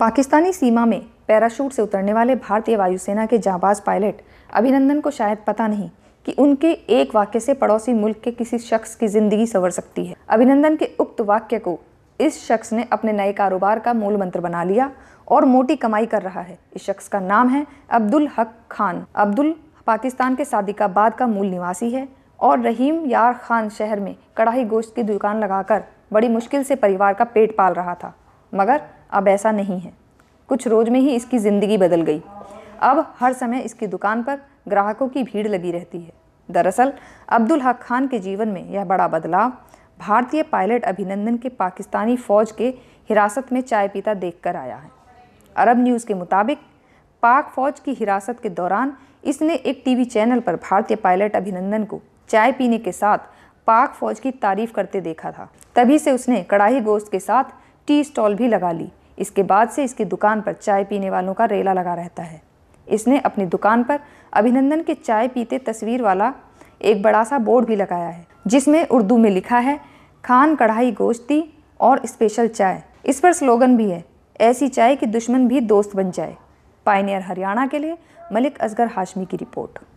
पाकिस्तानी सीमा में पैराशूट से उतरने वाले भारतीय वायुसेना के जाबाज पायलट अभिनंदन को शायद पता नहीं कि उनके एक वाक्य से पड़ोसी मुल्क के किसी शख्स की जिंदगी संवर सकती है अभिनंदन के उक्त वाक्य को इस शख्स ने अपने नए कारोबार का मूल मंत्र बना लिया और मोटी कमाई कर रहा है इस शख्स का नाम है अब्दुल हक खान अब्दुल पाकिस्तान के सादिकाबाद का मूल निवासी है और रहीम यार खान शहर में कड़ाही गोश्त की दुकान लगाकर बड़ी मुश्किल से परिवार का पेट पाल रहा था मगर अब ऐसा नहीं है कुछ रोज में ही इसकी ज़िंदगी बदल गई अब हर समय इसकी दुकान पर ग्राहकों की भीड़ लगी रहती है दरअसल अब्दुल हक खान के जीवन में यह बड़ा बदलाव भारतीय पायलट अभिनंदन के पाकिस्तानी फ़ौज के हिरासत में चाय पीता देख कर आया है अरब न्यूज़ के मुताबिक पाक फ़ौज की हिरासत के दौरान इसने एक टीवी चैनल पर भारतीय पायलट अभिनंदन को चाय पीने के साथ पाक फ़ौज की तारीफ करते देखा था तभी से उसने कड़ाही गोश्त के साथ टी स्टॉल भी लगा ली इसके बाद से इसकी दुकान पर चाय पीने वालों का रेला लगा रहता है इसने अपनी दुकान पर अभिनंदन के चाय पीते तस्वीर वाला एक बड़ा सा बोर्ड भी लगाया है जिसमें उर्दू में लिखा है खान कढ़ाई गोश्ती और स्पेशल चाय इस पर स्लोगन भी है ऐसी चाय कि दुश्मन भी दोस्त बन जाए पाइनियर हरियाणा के लिए मलिक असगर हाशमी की रिपोर्ट